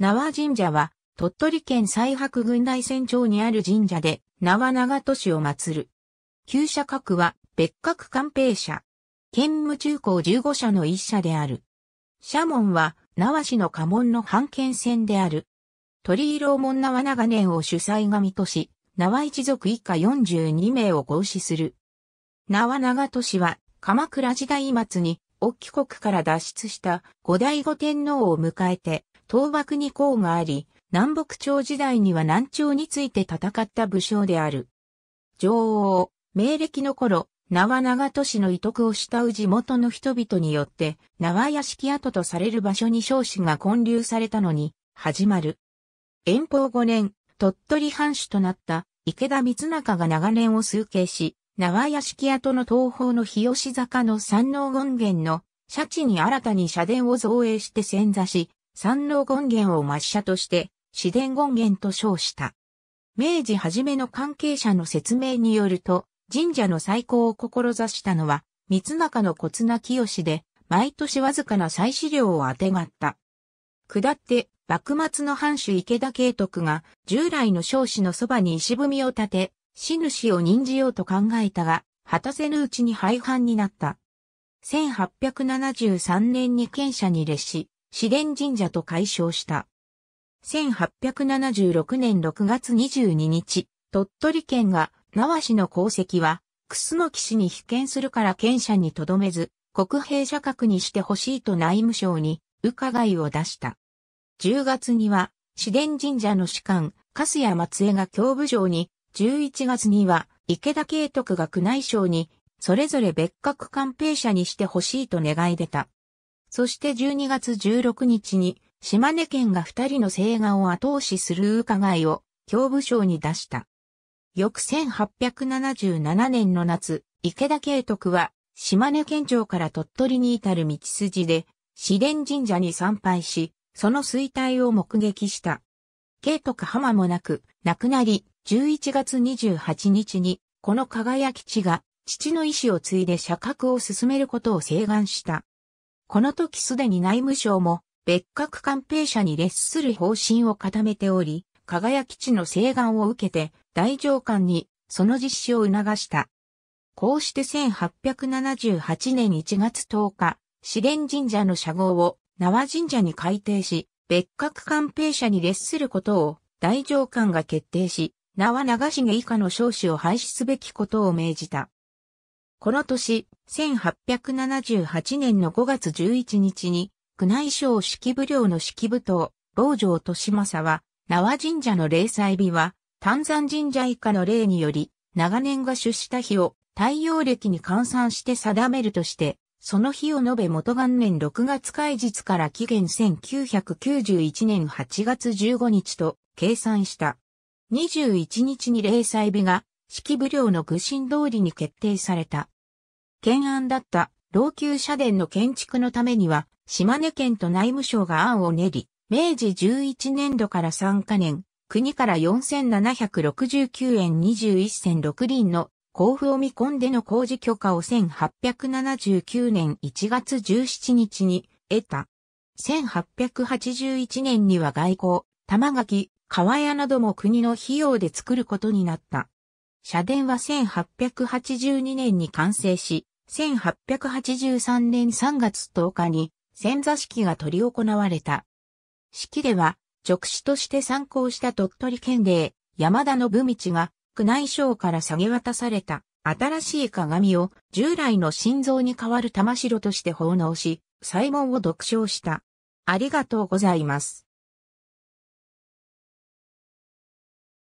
縄神社は、鳥取県西白郡大山町にある神社で、縄長都市を祀る。旧社格は、別格官兵社。県務中高15社の一社である。社門は、縄市の家門の半県線である。鳥色門縄長年を主催がとし、縄一族以下42名を合祀する。縄長都市は、鎌倉時代末に、沖国から脱出した後醍醐天皇を迎えて、東幕に功があり、南北朝時代には南朝について戦った武将である。女王、明暦の頃、縄長都市の遺徳を慕う地元の人々によって、縄屋敷跡とされる場所に少子が建立されたのに、始まる。遠方5年、鳥取藩主となった池田光中が長年を崇敬し、縄屋敷跡の東方の日吉坂の山王権現の、シャチに新たに社殿を造営して潜座し、山王権現を抹写として、四伝権現と称した。明治初めの関係者の説明によると、神社の再興を志したのは、三中の小綱清で、毎年わずかな祭祀料をあてがった。下って、幕末の藩主池田慶徳が、従来の少子のそばに石踏みを立て、死主を任じようと考えたが、果たせぬうちに廃藩になった。1873年に県社に列し、資電神社と解消した。1876年6月22日、鳥取県が、縄市の功績は、楠木氏に被験するから県社にとどめず、国兵社格にしてほしいと内務省に伺いを出した。10月には、紫電神社の士官、粕谷松江が教部長に、11月には、池田慶徳が宮内省に、それぞれ別格官兵者にしてほしいと願い出た。そして12月16日に、島根県が二人の青画を後押しする伺いを、教部省に出した。翌1877年の夏、池田慶徳は、島根県庁から鳥取に至る道筋で、四殿神社に参拝し、その衰退を目撃した。慶徳浜もなく、亡くなり、11月28日に、この輝き地が、父の意志を継いで社格を進めることを請願した。この時すでに内務省も別格官兵舎に列する方針を固めており、輝基地の請願を受けて大上官にその実施を促した。こうして1878年1月10日、四練神社の社号を縄神社に改定し、別格官兵舎に列することを大上官が決定し、縄流長重以下の少子を廃止すべきことを命じた。この年、1878年の5月11日に、宮内省式部領の式部頭、老城利政は、縄神社の霊祭日は、丹山神社以下の例により、長年が出した日を太陽暦に換算して定めるとして、その日を述べ元元年6月開日から期限1991年8月15日と計算した。21日に霊祭日が、式部領の愚心通りに決定された。懸案だった老朽社殿の建築のためには、島根県と内務省が案を練り、明治11年度から3カ年、国から4769円21銭6輪の交付を見込んでの工事許可を1879年1月17日に得た。1881年には外交、玉垣、川屋なども国の費用で作ることになった。社殿は1882年に完成し、1883年3月10日に潜座式が取り行われた。式では、直使として参考した鳥取県令、山田信道が、宮内省から下げ渡された、新しい鏡を従来の心臓に代わる玉城として奉納し、祭文を読唱した。ありがとうございます。